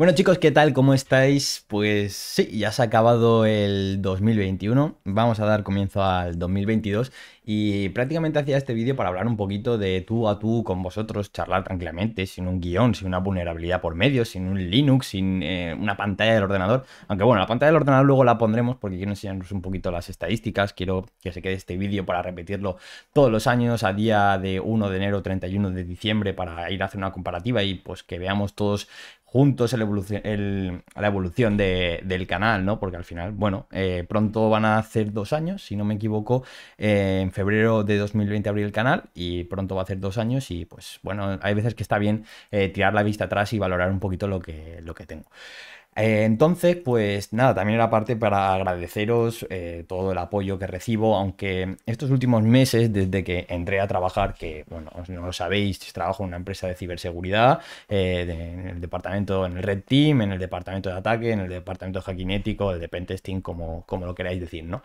Bueno chicos, ¿qué tal? ¿Cómo estáis? Pues sí, ya se ha acabado el 2021, vamos a dar comienzo al 2022 y prácticamente hacía este vídeo para hablar un poquito de tú a tú con vosotros, charlar tranquilamente, sin un guión, sin una vulnerabilidad por medio, sin un Linux, sin eh, una pantalla del ordenador. Aunque bueno, la pantalla del ordenador luego la pondremos porque quiero enseñaros un poquito las estadísticas, quiero que se quede este vídeo para repetirlo todos los años, a día de 1 de enero, 31 de diciembre, para ir a hacer una comparativa y pues que veamos todos juntos a la evolución de, del canal, ¿no? Porque al final, bueno, eh, pronto van a hacer dos años, si no me equivoco, eh, en febrero de 2020 abrí el canal y pronto va a hacer dos años y pues bueno, hay veces que está bien eh, tirar la vista atrás y valorar un poquito lo que, lo que tengo. Eh, entonces, pues nada, también era parte para agradeceros eh, todo el apoyo que recibo, aunque estos últimos meses, desde que entré a trabajar, que bueno, no lo sabéis, trabajo en una empresa de ciberseguridad, eh, en el departamento, en el Red Team, en el departamento de ataque, en el departamento de el de pentesting, como, como lo queráis decir, ¿no?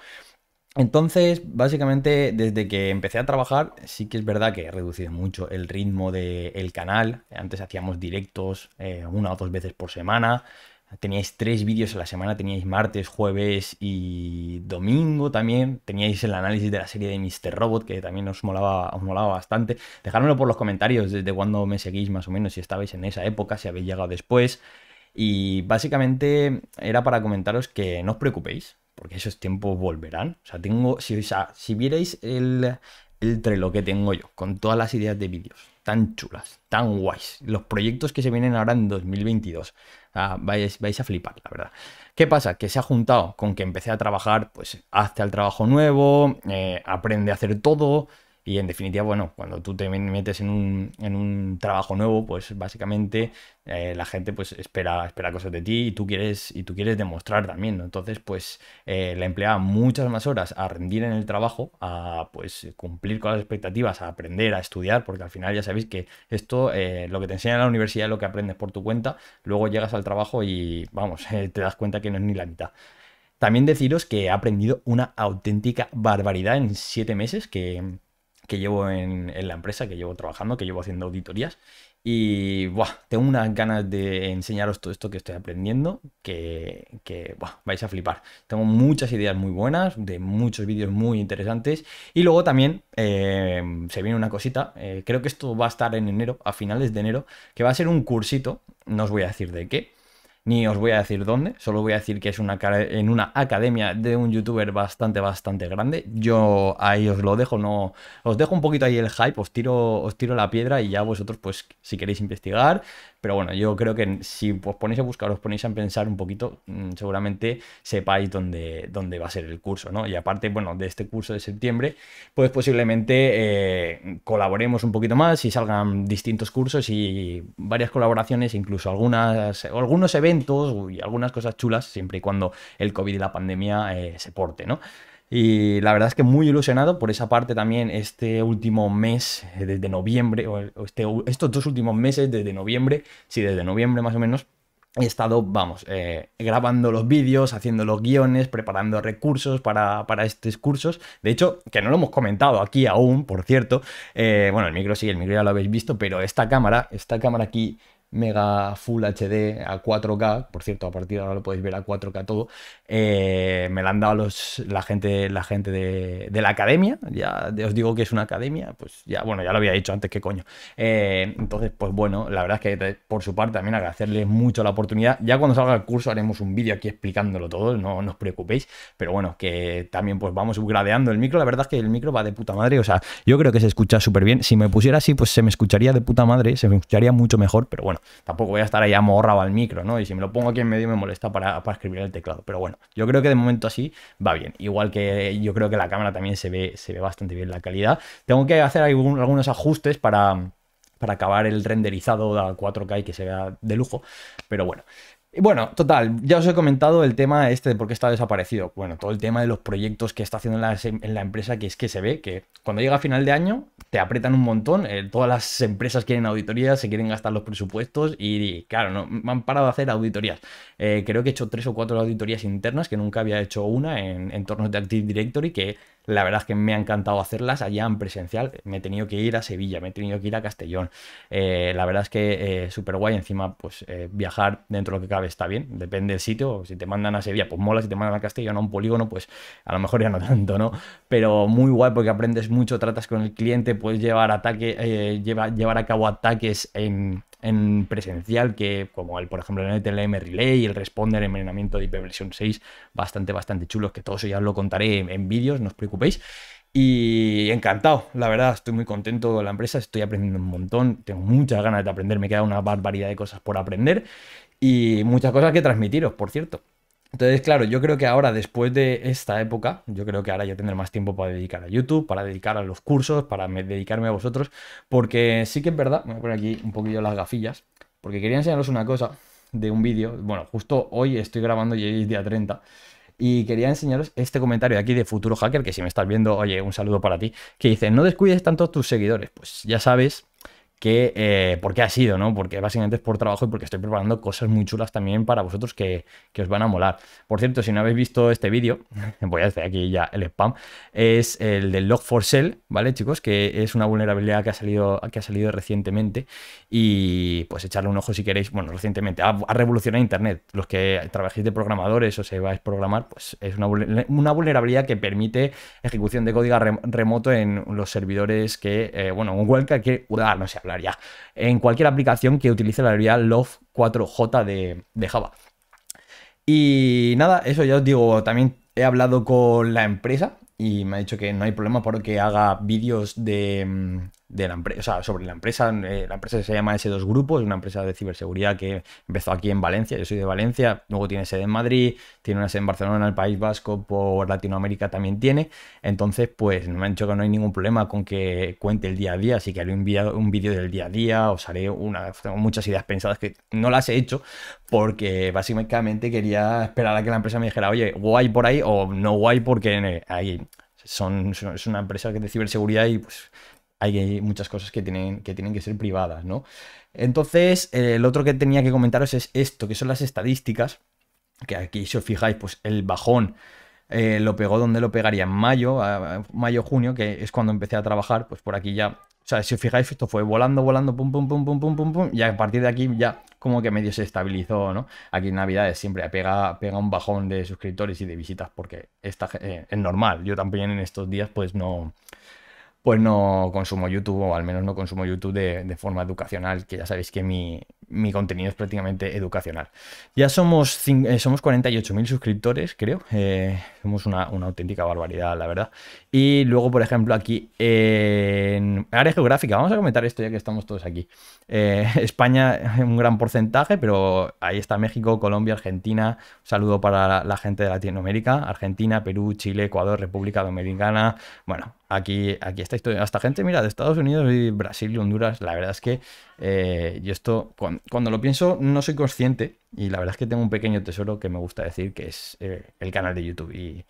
Entonces, básicamente, desde que empecé a trabajar, sí que es verdad que he reducido mucho el ritmo del canal. Antes hacíamos directos una o dos veces por semana. Teníais tres vídeos a la semana, teníais martes, jueves y domingo también. Teníais el análisis de la serie de Mr. Robot, que también os molaba, bastante. Dejármelo por los comentarios desde cuándo me seguís más o menos, si estabais en esa época, si habéis llegado después. Y básicamente era para comentaros que no os preocupéis, porque esos tiempos volverán. O sea, tengo, si, si vierais el, el trelo que tengo yo, con todas las ideas de vídeos, tan chulas, tan guays. Los proyectos que se vienen ahora en 2022. Ah, vais, vais, a flipar, la verdad. ¿Qué pasa? Que se ha juntado con que empecé a trabajar, pues hazte al trabajo nuevo, eh, aprende a hacer todo, y en definitiva, bueno, cuando tú te metes en un, trabajo nuevo, pues básicamente eh, la gente pues espera, espera cosas de ti y tú quieres, y tú quieres demostrar también, Entonces, pues le eh, la empleaba muchas más horas a rendir en el trabajo, a pues cumplir con las expectativas, a aprender, a estudiar, porque al final ya sabéis que esto, eh, lo que te enseña la universidad lo que aprendes por tu cuenta, luego llegas al trabajo y, vamos, te das cuenta que no es ni la mitad. También deciros que he aprendido una auténtica barbaridad en siete meses, que que llevo en, la empresa, que llevo trabajando, que llevo haciendo auditorías. Y buah, tengo unas ganas de enseñaros todo esto que estoy aprendiendo, que, que vais a flipar. Tengo muchas ideas muy buenas, de muchos vídeos muy interesantes. Y luego también eh, se viene una cosita, eh, creo que esto va a estar en enero, a finales de enero, que va a ser un cursito, no os voy a decir de qué, ni os voy a decir dónde, solo voy a decir que es una, en una academia de un youtuber bastante, bastante grande. Yo ahí os lo dejo, no os dejo un poquito ahí el hype, os tiro, os tiro la piedra y ya vosotros, pues, si queréis investigar. Pero bueno, yo creo que si os ponéis a buscar, os ponéis a pensar un poquito, mm, seguramente sepáis dónde, dónde va a ser el curso, ¿no? Y aparte, bueno, de este curso de septiembre, pues posiblemente eh, colaboremos un poquito más y salgan distintos cursos y varias colaboraciones, incluso algunas, algunos eventos y algunas cosas chulas, siempre y cuando el COVID y la pandemia eh, se porte, ¿no? Y la verdad es que muy ilusionado por esa parte también este último mes, desde eh, noviembre, o este estos dos últimos meses, desde noviembre, sí, desde noviembre más o menos, he estado, vamos, eh, grabando los vídeos, haciendo los guiones, preparando recursos para, estos cursos. De hecho, que no lo hemos comentado aquí aún, por cierto. bueno, el micro sí, el micro ya lo habéis visto, pero esta cámara, esta cámara aquí mega full HD a 4K, por cierto, a partir de ahora lo podéis ver a 4K todo, eh, me lo han dado los, la gente, la gente de, la academia, ya os digo que es una academia, pues ya, bueno, ya lo había dicho antes, que coño. Eh, entonces, pues bueno, la verdad es que por su parte también agradecerles mucho la oportunidad, ya cuando salga el curso haremos un vídeo aquí explicándolo todo, no, no, os preocupéis, pero bueno, que también pues vamos gradeando el micro, la verdad es que el micro va de puta madre, o sea, yo creo que se escucha súper bien, si me pusiera así pues se me escucharía de puta madre, se me escucharía mucho mejor, pero bueno, tampoco voy a estar ahí amorrado al micro, ¿no? Y si me lo pongo aquí en medio me molesta para, escribir el teclado. Pero bueno, yo creo que de momento así va bien. Igual que yo creo que la cámara también se ve, se ve bastante bien la calidad. Tengo que hacer algunos ajustes para para acabar el renderizado a 4K y que se vea de lujo. Pero bueno, bueno, total, ya os he comentado el tema este de por qué está desaparecido. Bueno, todo el tema de los proyectos que está haciendo en la, empresa, que es que se ve que cuando llega a final de año te apretan un montón, eh, todas las empresas quieren auditorías, se quieren gastar los presupuestos y, claro, no, han parado de hacer auditorías. Eh, creo que he hecho tres o cuatro auditorías internas, que nunca había hecho una en entornos de Active Directory, que la verdad es que me ha encantado hacerlas allá en presencial. Me he tenido que ir a Sevilla, me he tenido que ir a Castellón. Eh, la verdad es que eh, súper guay. Encima, pues eh, viajar dentro de lo que cabe está bien. Depende del sitio. Si te mandan a Sevilla, pues mola. Si te mandan a Castellón a un polígono, pues a lo mejor ya no tanto, ¿no? Pero muy guay porque aprendes mucho, tratas con el cliente, puedes llevar ataque, eh, llevar a cabo ataques en en presencial, que como el, por ejemplo, el NTLM Relay el Responder envenenamiento de ipv 6, bastante, bastante chulos, que todo eso ya os lo contaré en, vídeos, no os preocupéis. Y encantado, la verdad, estoy muy contento De la empresa, estoy aprendiendo un montón, tengo muchas ganas de aprender, me queda una barbaridad de cosas por aprender y muchas cosas que transmitiros, por cierto. Entonces, claro, yo creo que ahora, después de esta época, yo creo que ahora ya tendré más tiempo para dedicar a YouTube, para dedicar a los cursos, para dedicarme a vosotros, porque sí que es verdad, me voy a poner aquí un poquillo las gafillas, porque quería enseñaros una cosa de un vídeo, bueno, justo hoy estoy grabando y es día 30, y quería enseñaros este comentario de aquí de Futuro Hacker, que si me estás viendo, oye, un saludo para ti, que dice, no descuides tanto a tus seguidores, pues ya sabes que eh, por qué ha sido, ¿no? Porque básicamente es por trabajo y porque estoy preparando cosas muy chulas también para vosotros que, os van a molar. Por cierto, si no habéis visto este vídeo, voy a hacer aquí ya el spam, es el del Log4Cell, sell vale chicos? Que es una vulnerabilidad que ha salido, que ha salido recientemente y pues echarle un ojo si queréis, bueno, recientemente, ha, revolucionado Internet. Los que trabajéis de programadores o se vais a programar, pues es una, vulnerabilidad que permite ejecución de código remoto en los servidores que, eh, bueno, un cualquier, no sé, en cualquier aplicación que utilice la librería Love 4J de, Java. Y nada, eso ya os digo, también he hablado con la empresa y me ha dicho que no hay problema que haga vídeos de, mm, empresa, sobre la empresa. Eh, la empresa se llama S2 Grupo, es una empresa de ciberseguridad que empezó aquí en Valencia, yo soy de Valencia, luego tiene sede en Madrid, tiene una sede en Barcelona, en el País Vasco, por Latinoamérica también tiene. Entonces, pues me han dicho que no hay ningún problema con que cuente el día a día, así que haré un, un vídeo del día a día, os haré una, muchas ideas pensadas que no las he hecho porque básicamente quería esperar a que la empresa me dijera, oye, guay por ahí o no guay porque ahí son, es una empresa de ciberseguridad y pues hay muchas cosas que tienen que, tienen que ser privadas, ¿no? Entonces, el eh, otro que tenía que comentaros es esto, que son las estadísticas, que aquí si os fijáis, pues el bajón eh, lo pegó donde lo pegaría en mayo, mayo, junio, que es cuando empecé a trabajar, pues por aquí ya, o sea, si os fijáis, esto fue volando, volando, pum, pum, pum, pum, pum, pum, pum, y a partir de aquí ya como que medio se estabilizó, ¿no? Aquí en Navidades siempre pega, pega un bajón de suscriptores y de visitas porque está eh, es normal, yo también en estos días pues no pues no consumo YouTube, o al menos no consumo YouTube de, forma educacional, que ya sabéis que mi, contenido es prácticamente educacional. Ya somos, eh, somos 48.000 suscriptores, creo. Eh, somos una, auténtica barbaridad, la verdad. Y luego, por ejemplo, aquí en área geográfica, vamos a comentar esto ya que estamos todos aquí. Eh, España, un gran porcentaje, pero ahí está México, Colombia, Argentina. saludo para la gente de Latinoamérica, Argentina, Perú, Chile, Ecuador, República Dominicana. Bueno, aquí, aquí esta Hasta gente, mira, de Estados Unidos y Brasil y Honduras, la verdad es que eh, yo esto, cuando, lo pienso, no soy consciente y la verdad es que tengo un pequeño tesoro que me gusta decir, que es eh, el canal de YouTube. Y,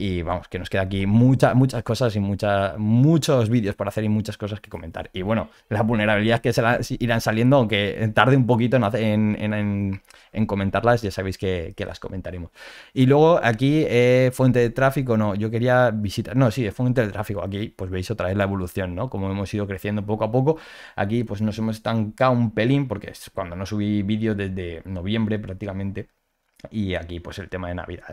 y vamos, que nos queda aquí muchas muchas cosas y mucha, muchos vídeos para hacer y muchas cosas que comentar. Y bueno, las vulnerabilidades que se irán saliendo, aunque tarde un poquito en, comentarlas, ya sabéis que, las comentaremos. Y luego aquí, eh, fuente de tráfico, no, yo quería visitar, no, sí, fuente de tráfico. Aquí, pues veis otra vez la evolución, ¿no? Como hemos ido creciendo poco a poco. Aquí, pues nos hemos estancado un pelín, porque es cuando no subí vídeo desde noviembre prácticamente y aquí, pues, el tema de Navidad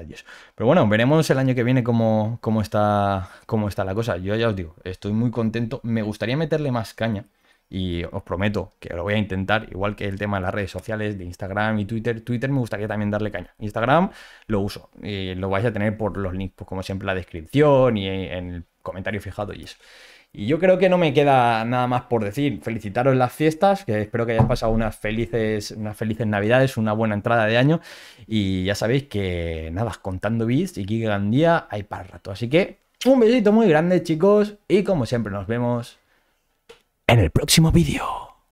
Pero bueno, veremos el año que viene cómo, está, cómo está la cosa. Yo ya os digo, estoy muy contento. Me gustaría meterle más caña. Y os prometo que lo voy a intentar, igual que el tema de las redes sociales, de Instagram y Twitter. Twitter me gustaría también darle caña. Instagram lo uso. Y lo vais a tener por los links, pues como siempre, en la descripción y en el comentario fijado y eso. Y yo creo que no me queda nada más por decir. Felicitaros las fiestas, que espero que hayáis pasado unas felices, unas felices navidades, una buena entrada de año. Y ya sabéis que nada, contando bits y que gran día hay para rato. Así que un besito muy grande, chicos. Y como siempre, nos vemos en el próximo vídeo.